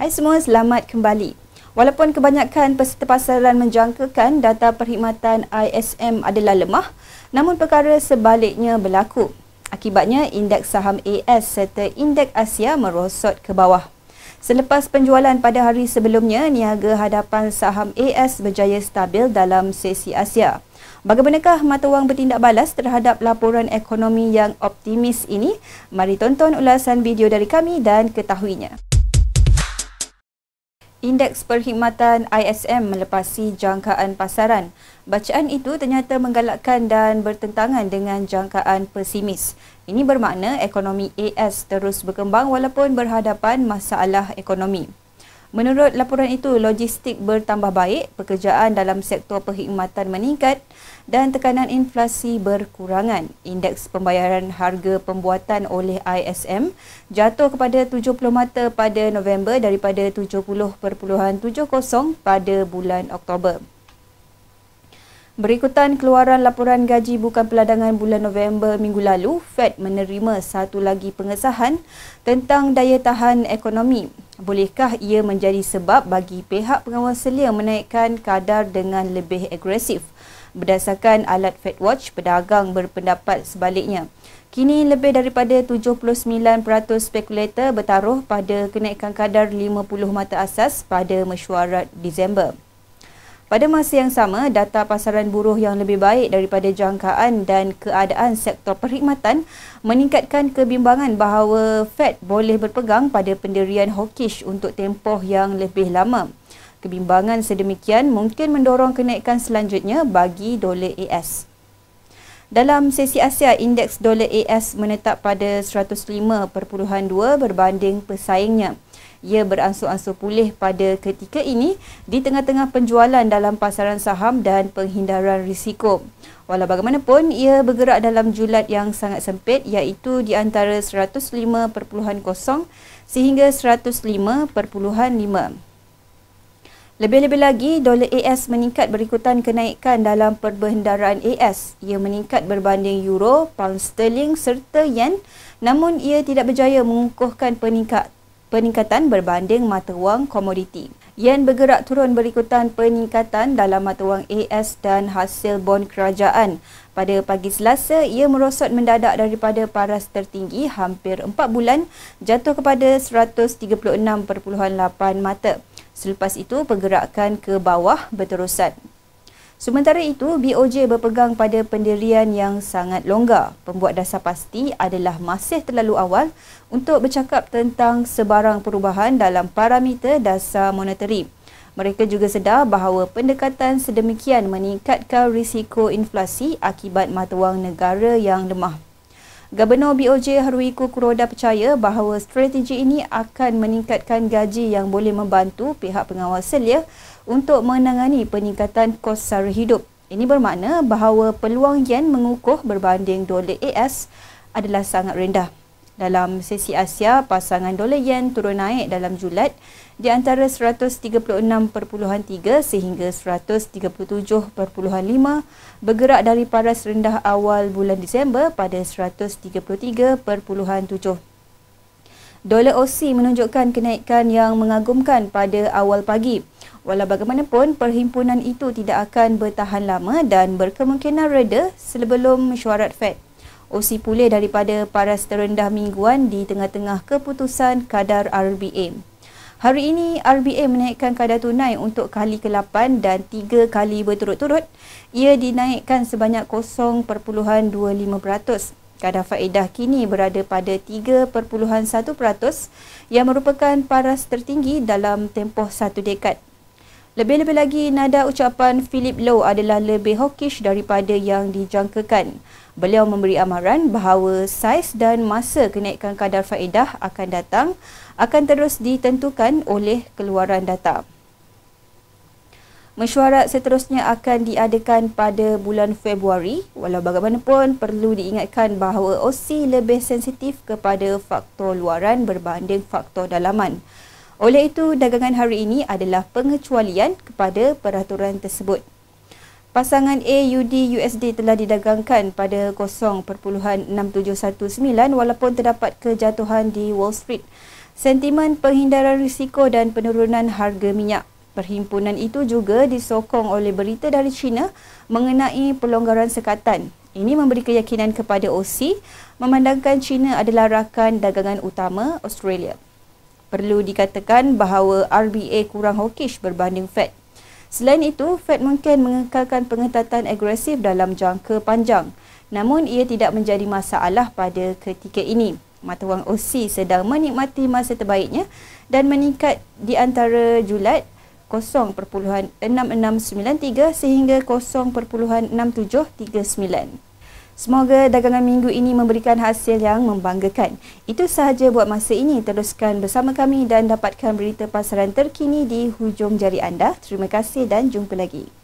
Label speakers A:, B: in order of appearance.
A: Hai semua, selamat kembali. Walaupun kebanyakan peserta pasaran menjangkakan data perkhidmatan ISM adalah lemah, namun perkara sebaliknya berlaku. Akibatnya, indeks saham AS serta indeks Asia merosot ke bawah. Selepas penjualan pada hari sebelumnya, niaga hadapan saham AS berjaya stabil dalam sesi Asia. Bagaimanakah mata wang bertindak balas terhadap laporan ekonomi yang optimis ini? Mari tonton ulasan video dari kami dan ketahuinya. Indeks Perkhidmatan ISM melepasi jangkaan pasaran. Bacaan itu ternyata menggalakkan dan bertentangan dengan jangkaan pesimis. Ini bermakna ekonomi AS terus berkembang walaupun berhadapan masalah ekonomi. Menurut laporan itu, logistik bertambah baik, pekerjaan dalam sektor perkhidmatan meningkat dan tekanan inflasi berkurangan. Indeks pembayaran harga pembuatan oleh ISM jatuh kepada 70 mata pada November daripada 70.70 pada bulan Oktober. Berikutan keluaran laporan gaji bukan peladangan bulan November minggu lalu, Fed menerima satu lagi pengesahan tentang daya tahan ekonomi. Bolehkah ia menjadi sebab bagi pihak pengawas selia menaikkan kadar dengan lebih agresif? Berdasarkan alat FedWatch, pedagang berpendapat sebaliknya. Kini lebih daripada 79% spekulator bertaruh pada kenaikan kadar 50 mata asas pada mesyuarat Disember. Pada masa yang sama, data pasaran buruh yang lebih baik daripada jangkaan dan keadaan sektor perkhidmatan meningkatkan kebimbangan bahawa Fed boleh berpegang pada pendirian hawkish untuk tempoh yang lebih lama. Kebimbangan sedemikian mungkin mendorong kenaikan selanjutnya bagi dolar AS. Dalam sesi Asia, indeks dolar AS menetap pada 105.2 berbanding pesaingnya ia beransur-ansur pulih pada ketika ini di tengah-tengah penjualan dalam pasaran saham dan penghindaran risiko. Walau bagaimanapun, ia bergerak dalam julat yang sangat sempit iaitu di antara 105.0 sehingga 105.5. Lebih-lebih lagi, dolar AS meningkat berikutan kenaikan dalam perbendaharaan AS. Ia meningkat berbanding euro, pound sterling serta yen namun ia tidak berjaya mengukuhkan peningkatan peningkatan berbanding mata wang komoditi. Yen bergerak turun berikutan peningkatan dalam mata wang AS dan hasil bon kerajaan. Pada pagi Selasa, ia merosot mendadak daripada paras tertinggi hampir 4 bulan jatuh kepada 136.8 mata. Selepas itu, pergerakan ke bawah berterusan. Sementara itu, BOJ berpegang pada pendirian yang sangat longgar. Pembuat dasar pasti adalah masih terlalu awal untuk bercakap tentang sebarang perubahan dalam parameter dasar moneteri. Mereka juga sedar bahawa pendekatan sedemikian meningkatkan risiko inflasi akibat mata wang negara yang lemah Gubernur BOJ Haruiku Kuroda percaya bahawa strategi ini akan meningkatkan gaji yang boleh membantu pihak pengawas selia untuk menangani peningkatan kos sara hidup. Ini bermakna bahawa peluang yen mengukuh berbanding dolar AS adalah sangat rendah dalam sesi Asia, pasangan dolar yen turun naik dalam julat di antara 136.3 sehingga 137.5 bergerak dari paras rendah awal bulan Disember pada 133.7. Dolar OC menunjukkan kenaikan yang mengagumkan pada awal pagi. Walau bagaimanapun, perhimpunan itu tidak akan bertahan lama dan berkemungkinan reda sebelum mesyuarat Fed. OC pulih daripada paras terendah mingguan di tengah-tengah keputusan kadar RBM. Hari ini RBA menaikkan kadar tunai untuk kali ke-8 dan 3 kali berturut-turut. Ia dinaikkan sebanyak 0.25%. Kadar faedah kini berada pada 3.1% yang merupakan paras tertinggi dalam tempoh satu dekad. Lebih-lebih lagi, nada ucapan Philip Low adalah lebih hawkish daripada yang dijangkakan. Beliau memberi amaran bahawa saiz dan masa kenaikan kadar faedah akan datang akan terus ditentukan oleh keluaran data. Mesyuarat seterusnya akan diadakan pada bulan Februari. Walau bagaimanapun, perlu diingatkan bahawa OC lebih sensitif kepada faktor luaran berbanding faktor dalaman. Oleh itu, dagangan hari ini adalah pengecualian kepada peraturan tersebut. Pasangan AUD USD telah didagangkan pada 0.6719 walaupun terdapat kejatuhan di Wall Street. Sentimen penghindaran risiko dan penurunan harga minyak. Perhimpunan itu juga disokong oleh berita dari China mengenai pelonggaran sekatan. Ini memberi keyakinan kepada OC memandangkan China adalah rakan dagangan utama Australia perlu dikatakan bahawa RBA kurang hawkish berbanding Fed. Selain itu, Fed mungkin mengekalkan pengetatan agresif dalam jangka panjang. Namun, ia tidak menjadi masalah pada ketika ini. Mata wang OC sedang menikmati masa terbaiknya dan meningkat di antara julat 0.6693 sehingga 0.6739. Semoga dagangan minggu ini memberikan hasil yang membanggakan. Itu sahaja buat masa ini. Teruskan bersama kami dan dapatkan berita pasaran terkini di hujung jari anda. Terima kasih dan jumpa lagi.